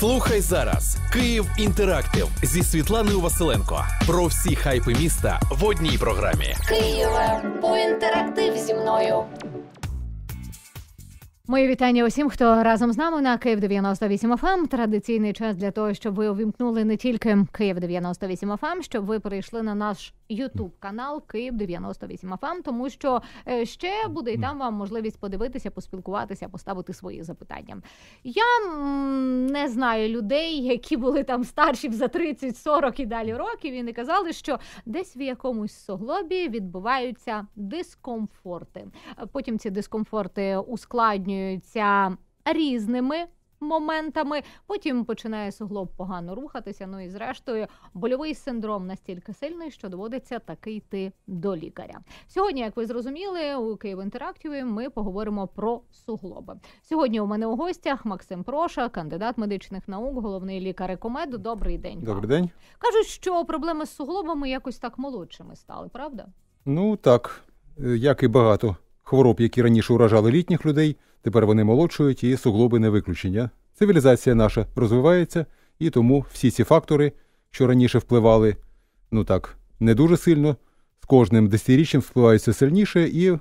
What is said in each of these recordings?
Слухай зараз Київ Інтерактив зі Світланою Василенко. Про всі хайпи міста в одній програмі. Києва е, по інтерактив зі мною. Мої вітання усім, хто разом з нами на Київ 98 fm Традиційний час для того, щоб ви увімкнули не тільки Київ 98 fm щоб ви перейшли на наш Ютуб канал Київ 98 fm тому що е, ще буде і там вам можливість подивитися, поспілкуватися, поставити свої запитання. Я не знаю людей, які були там старші за 30-40 і далі років, і не казали, що десь в якомусь соглобі відбуваються дискомфорти. Потім ці дискомфорти ускладнюють наповнюється різними. Моментами потім починає суглоб погано рухатися. Ну і зрештою, больовий синдром настільки сильний, що доводиться таки йти до лікаря. Сьогодні, як ви зрозуміли, у Київ інтерактіві ми поговоримо про суглоби. Сьогодні у мене у гостях Максим Проша, кандидат медичних наук, головний лікар Екомеду. Добрий день. Добрий вам. день. кажуть, що проблеми з суглобами якось так молодшими стали, правда? Ну так е, як і багато хвороб, які раніше уражали літніх людей. Тепер вони молодшують і суглоби не виключення. Цивілізація наша розвивається, і тому всі ці фактори, що раніше впливали, ну так, не дуже сильно, з кожним десятиріччям впливають все сильніше і е,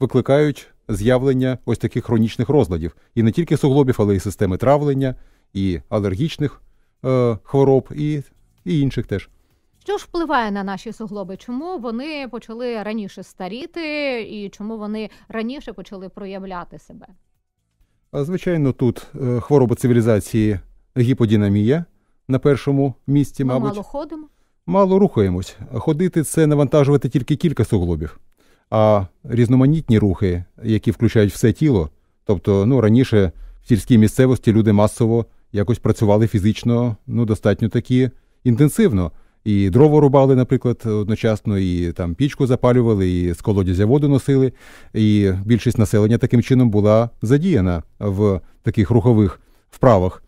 викликають з'явлення ось таких хронічних розладів. І не тільки суглобів, але й системи травлення, і алергічних е, хвороб, і, і інших теж. Що ж впливає на наші суглоби? Чому вони почали раніше старіти, і чому вони раніше почали проявляти себе? Звичайно, тут е, хвороба цивілізації гіподінамія на першому місці, мабуть. мало ходимо. Мало рухаємось. Ходити це навантажувати тільки кілька суглобів, а різноманітні рухи, які включають все тіло. Тобто, ну раніше в сільській місцевості люди масово якось працювали фізично, ну достатньо такі інтенсивно. І дрова рубали, наприклад, одночасно, і там пічку запалювали, і з колодязя воду носили. І більшість населення таким чином була задіяна в таких рухових вправах.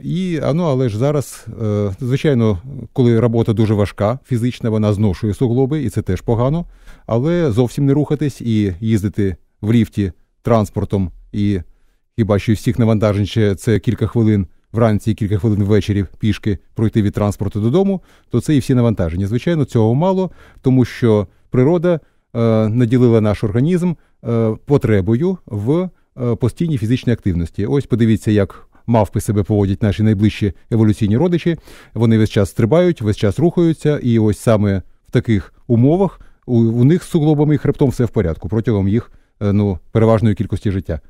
І ну, але ж зараз, е, звичайно, коли робота дуже важка, фізична, вона зношує суглоби, і це теж погано. Але зовсім не рухатись і їздити в ліфті транспортом, і хіба що всіх навантажень ще це кілька хвилин вранці і кілька хвилин ввечері пішки пройти від транспорту додому, то це і всі навантаження. Звичайно, цього мало, тому що природа е, наділила наш організм е, потребою в е, постійній фізичній активності. Ось подивіться, як. Мавпи себе поводять наші найближчі еволюційні родичі. Вони весь час стрибають, весь час рухаються, і ось саме в таких умовах у, у них з суглобами і хребтом все в порядку протягом їх е, ну переважної кількості життя.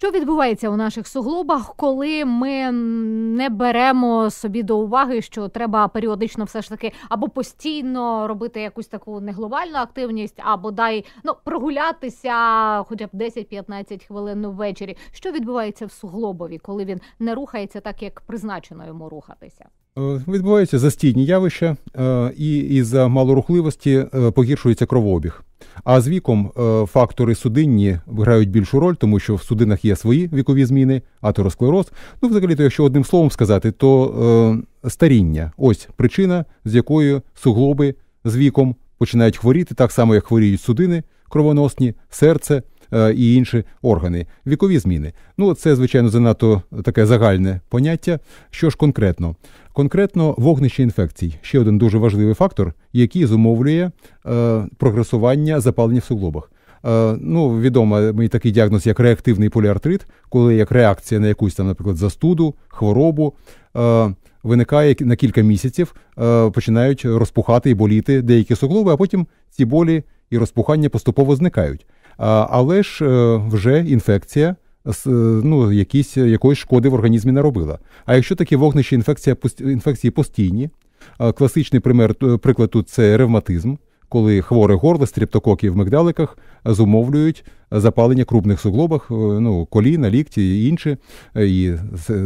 Що відбувається у наших суглобах, коли ми не беремо собі до уваги, що треба періодично все ж таки або постійно робити якусь таку неглобальну активність, або дай ну прогулятися хоча б 10-15 хвилин ввечері. Що відбувається в суглобові, коли він не рухається так, як призначено йому рухатися? Е, Відбуваються застійні явища, е, і із за малорухливості е, погіршується кровообіг. А з віком е, фактори судинні грають більшу роль, тому що в судинах є свої вікові зміни, атеросклероз. Ну, взагалі, то якщо одним словом сказати, то е, старіння ось причина, з якою суглоби з віком починають хворіти, так само, як хворіють судини кровоносні, серце. Е, і інші органи, вікові зміни. Ну, це, звичайно, занадто таке загальне поняття. Що ж конкретно? Конкретно вогнище інфекцій ще один дуже важливий фактор, який зумовлює е, прогресування запалення в суглобах. Е, ну, відомо мій такий діагноз, як реактивний поліартрит, коли як реакція на якусь там, наприклад, застуду, хворобу виникає на кілька місяців, починають розпухати і боліти деякі суглоби, а потім ці болі і розпухання поступово зникають але ж е, вже інфекція е, ну, якісь, е, якоїсь шкоди в організмі не робила. А якщо такі вогнищі, інфекція інфекції постійні, класичний пример приклад тут це ревматизм коли хворе горло, стріптококи в мигдаликах е, зумовлюють е, запалення крупних суглобах, е, ну, коліна, лікті і інше, і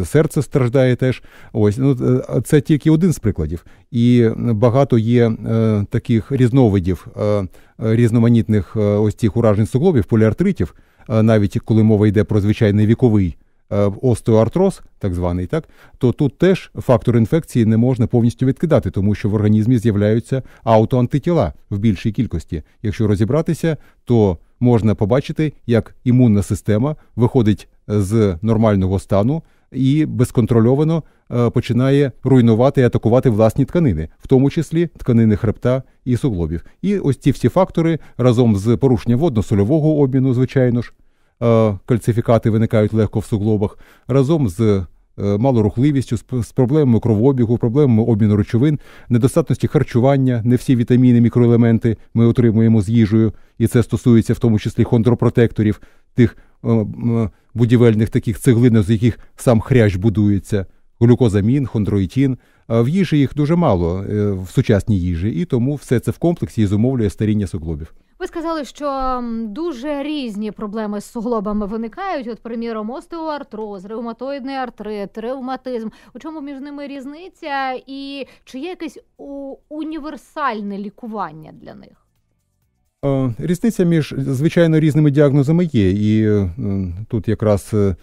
серце страждає теж. Ось ну Це тільки один з прикладів. І багато є е, таких різновидів е, різноманітних е, ось цих уражень суглобів, поліартритів, навіть коли мова йде про звичайний віковий Е, остеоартроз, так званий, так то тут теж фактор інфекції не можна повністю відкидати, тому що в організмі з'являються аутоантитіла в більшій кількості. Якщо розібратися, то можна побачити, як імунна система виходить з нормального стану і безконтрольовано е, починає руйнувати і атакувати власні тканини, в тому числі тканини хребта і суглобів. І ось ці всі фактори разом з порушенням водно-сольового обміну, звичайно ж кальцифікати виникають легко в суглобах, разом з е, малорухливістю, з проблемами кровообігу, проблемами обміну речовин, недостатності харчування, не всі вітаміни, мікроелементи ми отримуємо з їжею, і це стосується в тому числі хондропротекторів, тих е, е, будівельних таких цеглин, з яких сам хрящ будується. Глюкозамін, хондроїтін. В їжі їх дуже мало в сучасній їжі, і тому все це в комплексі і зумовлює старіння суглобів. Ви сказали, що дуже різні проблеми з суглобами виникають. От, приміром, остеоартроз, ревматоїдний артрит, ревматизм. У чому між ними різниця, і чи є якесь універсальне лікування для них? Е, різниця між звичайно різними діагнозами є, і е, тут якраз е,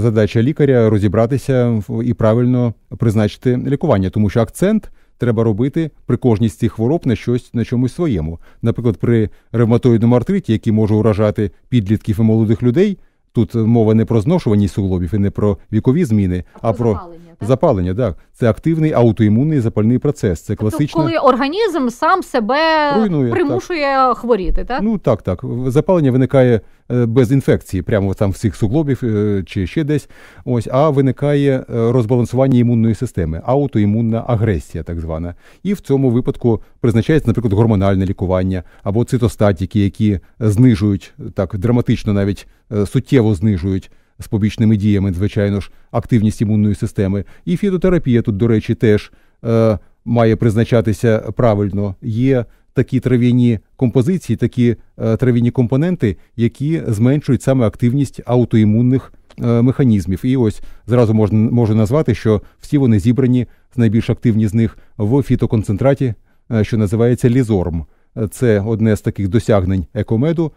задача лікаря розібратися і правильно призначити лікування, тому що акцент треба робити при кожній з цих хвороб на щось на чомусь своєму. Наприклад, при ревматоїдному артриті, який може уражати підлітків і молодих людей. Тут е, мова не про зношуваність суглобів і не про вікові зміни, а, а про запалення. Так? Запалення, так це активний аутоімунний запальний процес. Це тобто, класична... Тобто, коли організм сам себе Руйнує, примушує так. хворіти. Так ну так, так запалення виникає Е, без інфекції, прямо там в цих суглобів е, чи ще десь. Ось, а виникає е, розбалансування імунної системи, аутоімунна агресія, так звана. І в цьому випадку призначається, наприклад, гормональне лікування або цитостатіки, які знижують так драматично, навіть суттєво знижують. З побічними діями, звичайно ж, активність імунної системи. І фітотерапія тут, до речі, теж е, має призначатися правильно. Є такі трав'яні композиції, такі е, трав'яні компоненти, які зменшують саме активність аутоімунних е, механізмів. І ось зразу можна можу назвати, що всі вони зібрані з найбільш активні з них в фітоконцентраті, е, що називається лізорм. Це одне з таких досягнень екомеду.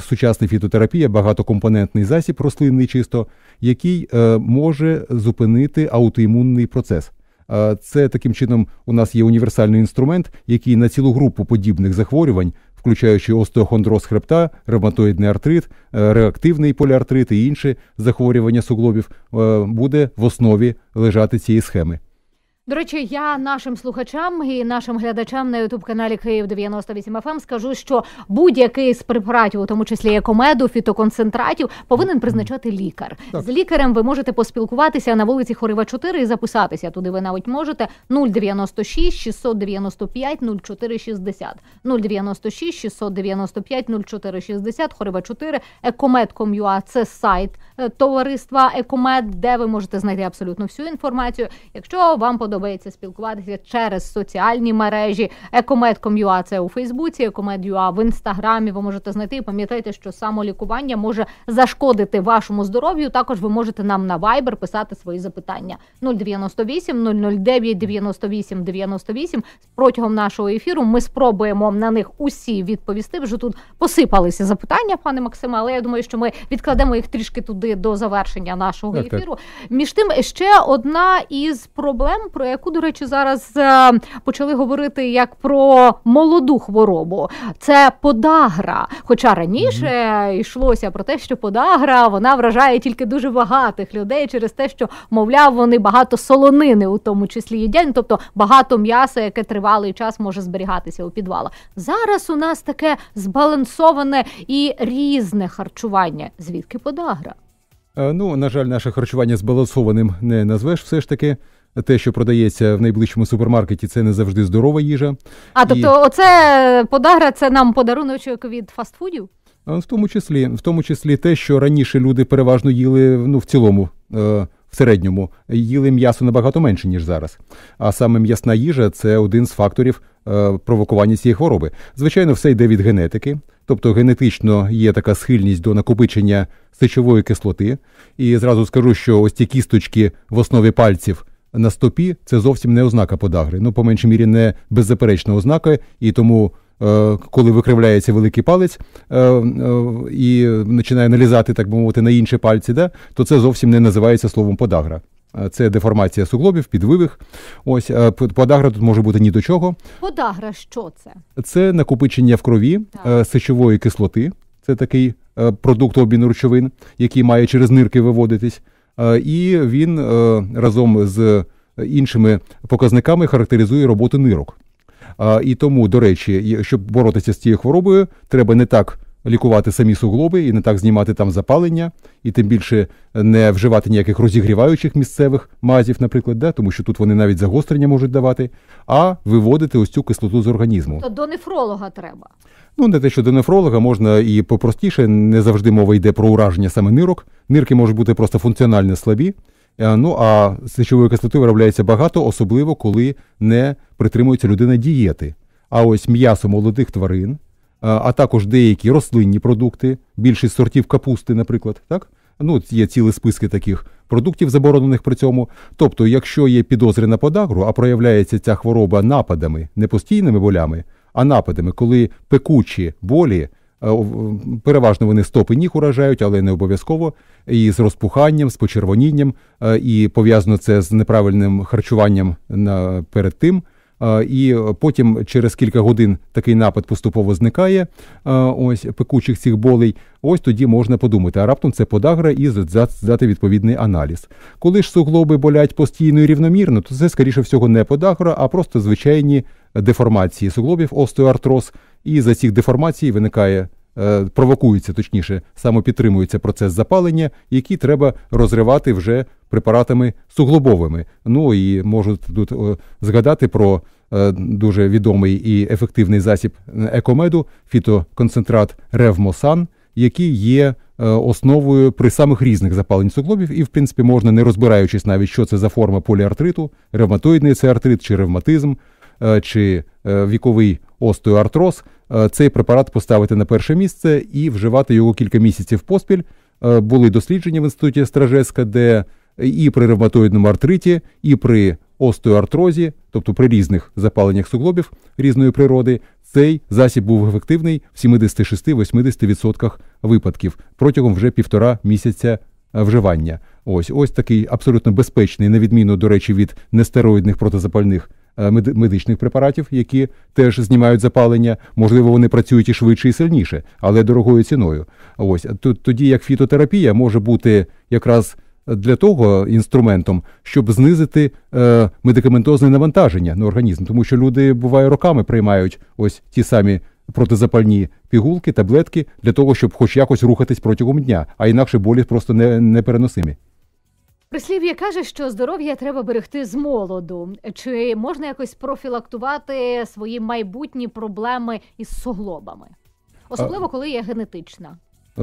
Сучасна фітотерапія, багатокомпонентний засіб, рослинний чисто, який може зупинити аутоімунний процес. Це таким чином у нас є універсальний інструмент, який на цілу групу подібних захворювань, включаючи остеохондроз хребта, ревматоїдний артрит, е, реактивний поліартрит і інші захворювання суглобів, е, буде в основі лежати цієї схеми. До речі, я нашим слухачам і нашим глядачам на ютуб-каналі Київ 98 fm ем скажу, що будь-який з препаратів, у тому числі екомеду, фітоконцентратів, повинен призначати лікар. Так. З лікарем ви можете поспілкуватися на вулиці Хорива, 4 і записатися туди. Ви навіть можете 096 695 0460. 096 695 0460, Хорива 4, Екомед.com.ua – це сайт. Е, товариства Екомед, де ви можете знайти абсолютно всю інформацію. Якщо вам подобається спілкуватися через соціальні мережі, Екомед.com.ua це у Фейсбуці, Екомед.ua в інстаграмі. Ви можете знайти. І Пам'ятайте, що самолікування може зашкодити вашому здоров'ю. Також ви можете нам на Viber писати свої запитання 098 009 98 98. Протягом нашого ефіру ми спробуємо на них усі відповісти. Вже тут посипалися запитання, пане Максиме, але я думаю, що ми відкладемо їх трішки туди сюди до завершення нашого так, ефіру. Так. Між тим ще одна із проблем, про яку до речі, зараз е, почали говорити як про молоду хворобу. Це подагра. Хоча раніше mm-hmm. йшлося про те, що подагра вона вражає тільки дуже багатих людей через те, що мовляв, вони багато солонини, у тому числі їдять, тобто багато м'яса, яке тривалий час може зберігатися у підвалах. Зараз у нас таке збалансоване і різне харчування. Звідки подагра? Е, ну, на жаль, наше харчування збалансованим не назвеш все ж таки. Те, що продається в найближчому супермаркеті, це не завжди здорова їжа. А тобто, оце е, подагра це нам подаруночок від фастфудів? Е, в тому числі, в тому числі те, що раніше люди переважно їли ну, в цілому. в середньому їли м'ясо набагато менше ніж зараз. А саме м'ясна їжа це один з факторів провокування цієї хвороби. Звичайно, все йде від генетики. Тобто генетично є така схильність до накопичення сечової кислоти. І зразу скажу, що ось ці кісточки в основі пальців на стопі це зовсім не ознака подагри. Ну, по меншій мірі, не беззаперечна ознака, і тому. Е, коли викривляється великий палець е, е, і починає налізати, так би мовити, на інші пальці, да, то це зовсім не називається словом подагра. Це деформація суглобів, підвивих. Ось е, подагра тут може бути ні до чого. Подагра, що це? Це накопичення в крові е, так. сечової кислоти. Це такий е, продукт обміну речовин, який має через нирки виводитись. І він разом з іншими показниками характеризує роботу нирок. І тому, до речі, щоб боротися з цією хворобою, треба не так лікувати самі суглоби і не так знімати там запалення, і тим більше е, не вживати ніяких розігріваючих місцевих мазів, наприклад, да? тому що тут вони навіть загострення можуть давати, а виводити ось цю кислоту з організму. То до нефролога треба. Ну, не те, що до нефролога можна і попростіше, не завжди мова йде про ураження саме нирок. Нирки можуть бути просто функціонально слабі. Е, ну а сечової кислоти виробляється багато, особливо коли не притримується людина дієти. А ось м'ясо молодих тварин, Е, а також деякі рослинні продукти, більшість сортів капусти, наприклад, так. Ну, є цілі списки таких продуктів, заборонених при цьому. Тобто, якщо є підозри на подагру, а проявляється ця хвороба нападами, не постійними болями, а нападами, коли пекучі болі, е, переважно вони стопи ніг уражають, але не обов'язково, і з розпуханням, з почервонінням, е, і пов'язано це з неправильним харчуванням перед тим. І потім через кілька годин такий напад поступово зникає. Ось пекучих цих болей. Ось тоді можна подумати, а раптом це подагра і здати відповідний аналіз. Коли ж суглоби болять постійно і рівномірно, то це, скоріше всього, не подагра, а просто звичайні деформації суглобів, остеоартроз. І за цих деформацій виникає Е, провокується, точніше, самопідтримується процес запалення, який треба розривати вже препаратами суглобовими. Ну і можу тут згадати про е, дуже відомий і ефективний засіб е, екомеду, фітоконцентрат ревмосан, який є. Основою при самих різних запалень суглобів, і в принципі можна, не розбираючись навіть, що це за форма поліартриту, ревматоїдний це артрит, чи ревматизм, чи віковий остеоартроз, е, цей препарат поставити на перше місце і вживати його кілька місяців поспіль. Е, були дослідження в інституті Стражецька, де е, і при ревматоїдному артриті, і при остеоартрозі, тобто при різних запаленнях суглобів різної природи, цей засіб був ефективний в 76-80% випадків протягом вже півтора місяця вживання. Ось ось такий абсолютно безпечний, на відміну, до речі, від нестероїдних протизапальних Е, медичних препаратів, які теж знімають запалення. Можливо, вони працюють і швидше, і сильніше, але дорогою ціною. Ось тоді як фітотерапія може бути якраз. Для того інструментом, щоб знизити е, медикаментозне навантаження на організм, тому що люди буває роками приймають ось ті самі протизапальні пігулки, таблетки для того, щоб хоч якось рухатись протягом дня, а інакше болі просто не, не переносимі. Прислів'я каже, що здоров'я треба берегти з молоду. Чи можна якось профілактувати свої майбутні проблеми із суглобами, особливо коли є генетична?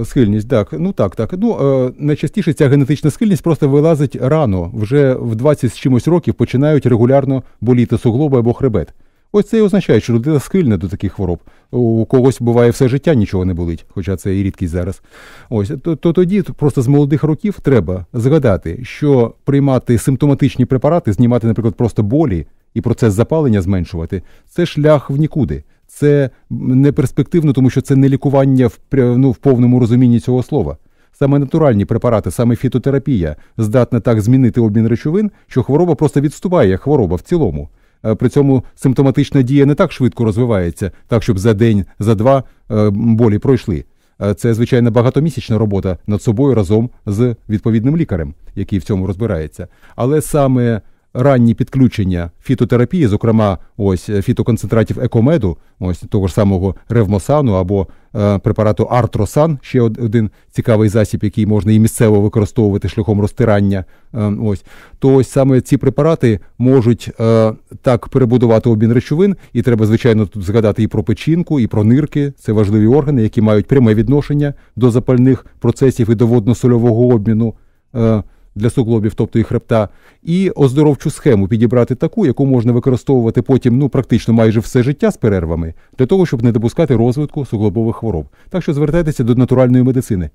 Схильність, так. Ну так, так. Ну е, найчастіше ця генетична схильність просто вилазить рано. Вже в 20 з чимось років починають регулярно боліти суглоби або хребет. Ось це і означає, що людина схильна до таких хвороб. У когось буває все життя нічого не болить, хоча це і рідкість зараз. Ось то, то тоді просто з молодих років треба згадати, що приймати симптоматичні препарати, знімати, наприклад, просто болі і процес запалення зменшувати це шлях в нікуди. Це не перспективно, тому що це не лікування в ну, в повному розумінні цього слова. Саме натуральні препарати, саме фітотерапія здатна так змінити обмін речовин, що хвороба просто відступає як хвороба в цілому. Е, при цьому симптоматична дія не так швидко розвивається, так щоб за день, за два е, болі пройшли. Е, це звичайно багатомісячна робота над собою разом з відповідним лікарем, який в цьому розбирається. Але саме ранні підключення фітотерапії, зокрема ось е, фітоконцентратів екомеду, ось того ж самого ревмосану або е, препарату Артросан, ще один цікавий засіб, який можна і місцево використовувати шляхом розтирання. Е, ось то ось саме ці препарати можуть е, так перебудувати обмін речовин, і треба звичайно тут згадати і про печінку, і про нирки. Це важливі органи, які мають пряме відношення до запальних процесів і до водно сольового обміну. Е, для суглобів, тобто і хребта, і оздоровчу схему підібрати таку, яку можна використовувати потім ну практично майже все життя з перервами, для того, щоб не допускати розвитку суглобових хвороб. Так що звертайтеся до натуральної медицини.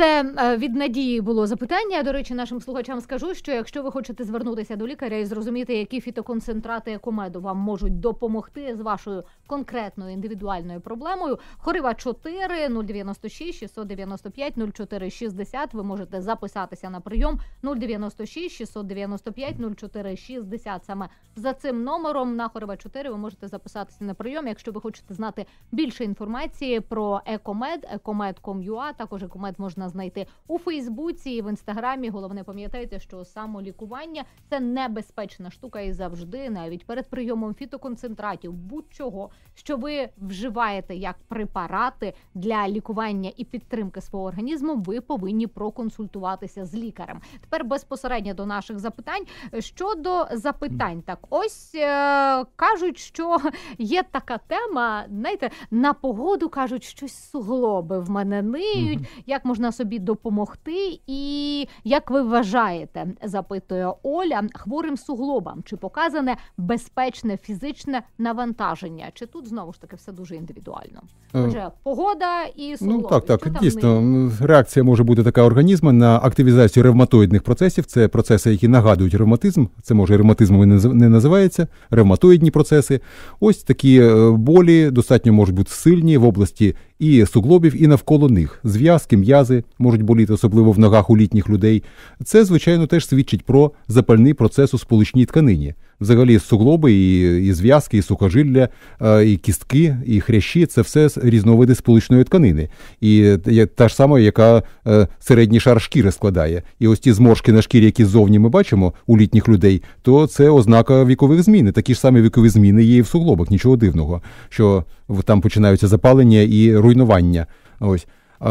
Це е, від надії було запитання. До речі, нашим слухачам скажу, що якщо ви хочете звернутися до лікаря і зрозуміти, які фітоконцентрати комеду вам можуть допомогти з вашою конкретною індивідуальною проблемою, хорива 4 096 695 04 60. Ви можете записатися на прийом 096 695 04 60. Саме за цим номером на хорива 4 ви можете записатися на прийом. Якщо ви хочете знати більше інформації про екомед, екомед.com.ua, також екомед можна знайти у Фейсбуці і в інстаграмі. Головне, пам'ятайте, що самолікування це небезпечна штука і завжди, навіть перед прийомом фітоконцентратів, будь-чого, що ви вживаєте як препарати для лікування і підтримки свого організму, ви повинні проконсультуватися з лікарем. Тепер безпосередньо до наших запитань щодо запитань, так ось е кажуть, що є така тема. Знаєте, на погоду кажуть, щось суглоби в мене ниють. Як можна можна собі допомогти, і як ви вважаєте, запитує Оля хворим суглобам, чи показане безпечне фізичне навантаження? Чи тут знову ж таки все дуже індивідуально? Е. Отже, погода і ну, суглоби. Ну так, так Що дійсно ми... реакція може бути така організму на активізацію ревматоїдних процесів. Це процеси, які нагадують ревматизм. Це може ревматизмом і не називається, ревматоїдні процеси. Ось такі е, болі достатньо можуть бути сильні в області і суглобів, і навколо них. Зв'язки, м'язи можуть боліти, особливо в ногах у літніх людей. Це, звичайно, теж свідчить про запальний процес у сполучній тканині взагалі суглоби, і і зв'язки, і сухожилля, е, і кістки, і хрящі це все різновиди сполучної тканини. І е, та ж сама, яка е, середній шар шкіри складає. І ось ті зморшки на шкірі, які ззовні ми бачимо у літніх людей, то це ознака вікових змін. Такі ж самі вікові зміни є і в суглобах, нічого дивного, що там починаються запалення і руйнування. Ось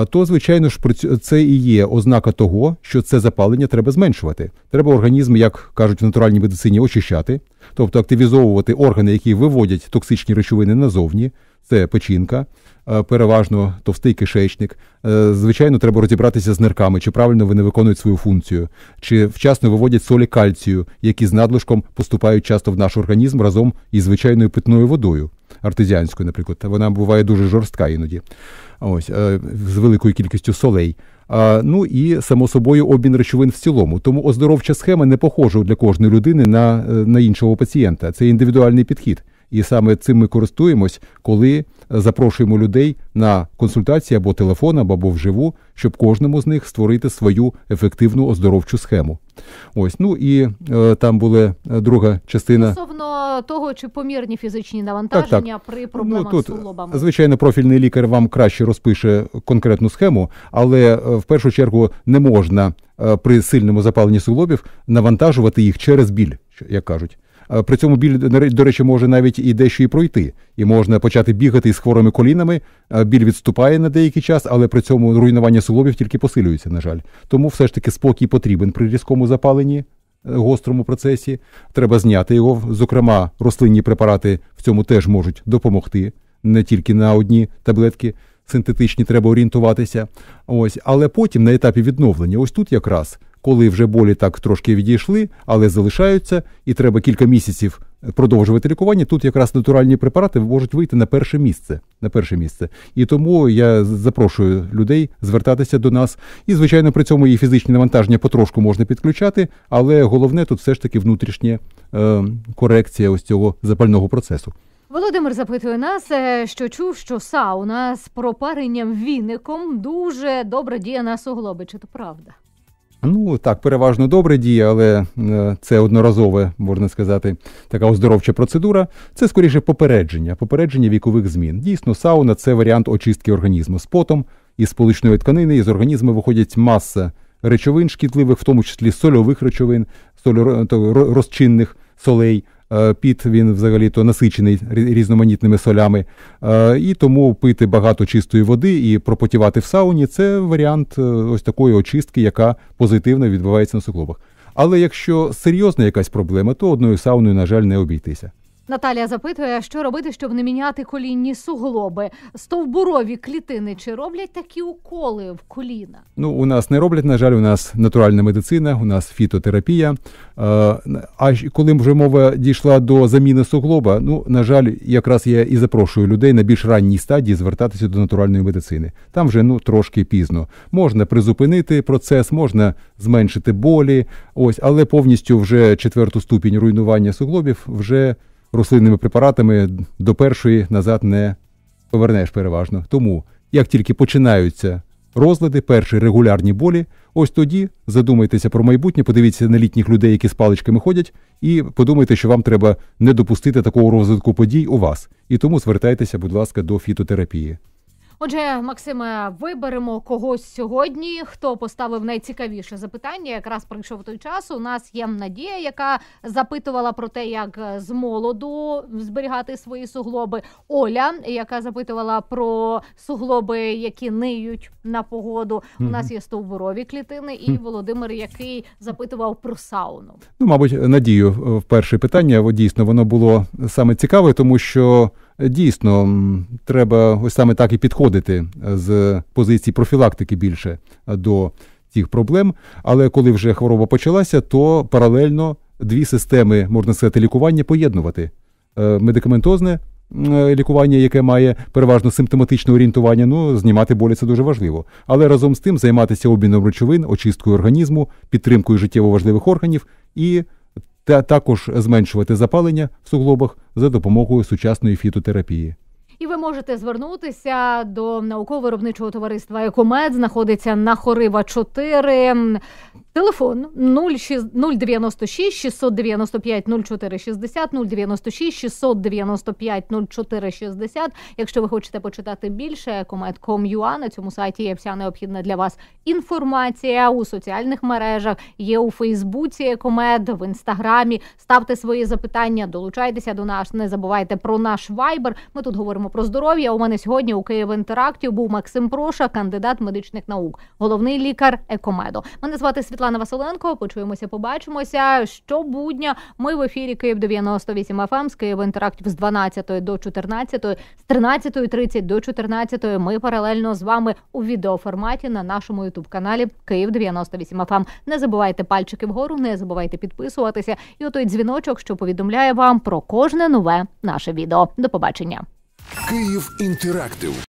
то звичайно ж це і є ознака того, що це запалення треба зменшувати. Треба організм, як кажуть в натуральній медицині, очищати, тобто активізовувати органи, які виводять токсичні речовини назовні. Це печінка, е, переважно товстий кишечник. Е, звичайно, треба розібратися з нирками, чи правильно вони виконують свою функцію, чи вчасно виводять солі кальцію, які з надлишком поступають часто в наш організм разом із звичайною питною водою артезіанською, наприклад. Вона буває дуже жорстка іноді, ось е, з великою кількістю солей. Ну і само собою обмін речовин в цілому. Тому оздоровча схема не похожа для кожної людини на е, на іншого пацієнта. Це індивідуальний підхід. І саме цим ми користуємось, коли е, запрошуємо людей на консультації або телефон, або вживу, щоб кожному з них створити свою ефективну оздоровчу схему. Ось, ну і е, там була е, друга частина стосовно того, чи помірні фізичні навантаження так, так. при ну, проблемах ну, тут, з суглобами. Звичайно, профільний лікар вам краще розпише конкретну схему, але е, в першу чергу не можна при сильному запаленні суглобів навантажувати їх через біль, як кажуть. Е, при цьому біль до речі може навіть і дещо і пройти, і можна почати бігати з хворими колінами. Е, біль відступає на деякий час, але при цьому руйнування суглобів тільки посилюється, на жаль. Тому все ж таки спокій потрібен при різкому запаленні. Е, гострому процесі треба зняти його. Зокрема, рослинні препарати в цьому теж можуть допомогти, не тільки на одні таблетки синтетичні, треба орієнтуватися. Ось, але потім на етапі відновлення, ось тут якраз коли вже болі так трошки відійшли, але залишаються, і треба кілька місяців е, продовжувати лікування. Тут якраз натуральні препарати можуть вийти на перше місце. На перше місце. І тому я запрошую людей звертатися до нас. І, звичайно, при цьому і фізичні навантаження потрошку можна підключати, але головне тут все ж таки внутрішня е, корекція ось цього запального процесу. Володимир запитує нас, е, що чув, що сауна з пропаренням віником дуже добре діє на суглоби. Чи то правда? Ну так, переважно добре діє, але е, це одноразове, можна сказати, така оздоровча процедура. Це скоріше попередження, попередження вікових змін. Дійсно, сауна це варіант очистки організму з потом, із сполучної тканини, і з організму виходять маса речовин шкідливих, в тому числі сольових речовин, соль розчинних солей. Е, піт він взагалі то насичений різноманітними солями, е, і тому пити багато чистої води і пропотівати в сауні це варіант е, ось такої очистки, яка позитивно відбувається на суглобах. Але якщо серйозна якась проблема, то одною сауною, на жаль, не обійтися. Наталія запитує, що робити, щоб не міняти колінні суглоби. Стовбурові клітини чи роблять такі уколи в коліна? Ну у нас не роблять. На жаль, у нас натуральна медицина, у нас фітотерапія. А коли вже мова дійшла до заміни суглоба, ну на жаль, якраз я і запрошую людей на більш ранній стадії звертатися до натуральної медицини. Там вже ну трошки пізно. Можна призупинити процес, можна зменшити болі. Ось, але повністю вже четверту ступінь руйнування суглобів вже рослинними препаратами до першої назад не повернеш переважно. Тому, як тільки починаються розлади, перші регулярні болі, ось тоді задумайтеся про майбутнє, подивіться на літніх людей, які з паличками ходять, і подумайте, що вам треба не допустити такого розвитку подій у вас. І тому звертайтеся, будь ласка, до фітотерапії. Отже, Максиме, виберемо когось сьогодні. Хто поставив найцікавіше запитання? Якраз прийшов той час. У нас є Надія, яка запитувала про те, як з молоду зберігати свої суглоби. Оля, яка запитувала про суглоби, які ниють на погоду. У нас є стовбурові клітини, і Володимир, який запитував про сауну. Ну, мабуть, надію е, в перше питання. Дійсно, воно було саме цікаве, тому що. Дійсно, треба ось саме так і підходити е, з позиції профілактики більше е, до цих проблем. Але коли вже хвороба почалася, то паралельно дві системи, можна сказати, лікування поєднувати. Е, медикаментозне лікування, яке має переважно симптоматичне орієнтування, ну знімати болі це дуже важливо. Але разом з тим займатися обміном речовин, очисткою організму, підтримкою життєво важливих органів і та також зменшувати запалення в суглобах за допомогою сучасної фітотерапії. І ви можете звернутися до науково-виробничого товариства Екомед. Знаходиться на Хорива 4. Телефон 096 695 0460, 096 695 0460. Якщо ви хочете почитати більше, кометком.юа. на цьому сайті є вся необхідна для вас інформація у соціальних мережах. Є у Фейсбуці екомед в інстаграмі. Ставте свої запитання, долучайтеся до нас. Не забувайте про наш вайбер. Ми тут говоримо про здоров'я. У мене сьогодні у Київ інтерактів був Максим Проша, кандидат медичних наук, головний лікар екомедо. Мене звати Світлана Василенко. Почуємося, побачимося. Щобудня ми в ефірі Київ 98 FM ем, з Києва інтерактів з 12 до 14, з 13.30 до 14. Ми паралельно з вами у відеоформаті на нашому ютуб каналі Київ 98 FM. Ем. Не забувайте пальчики вгору, не забувайте підписуватися. І отой дзвіночок, що повідомляє вам про кожне нове наше відео. До побачення. Київ інтерактив.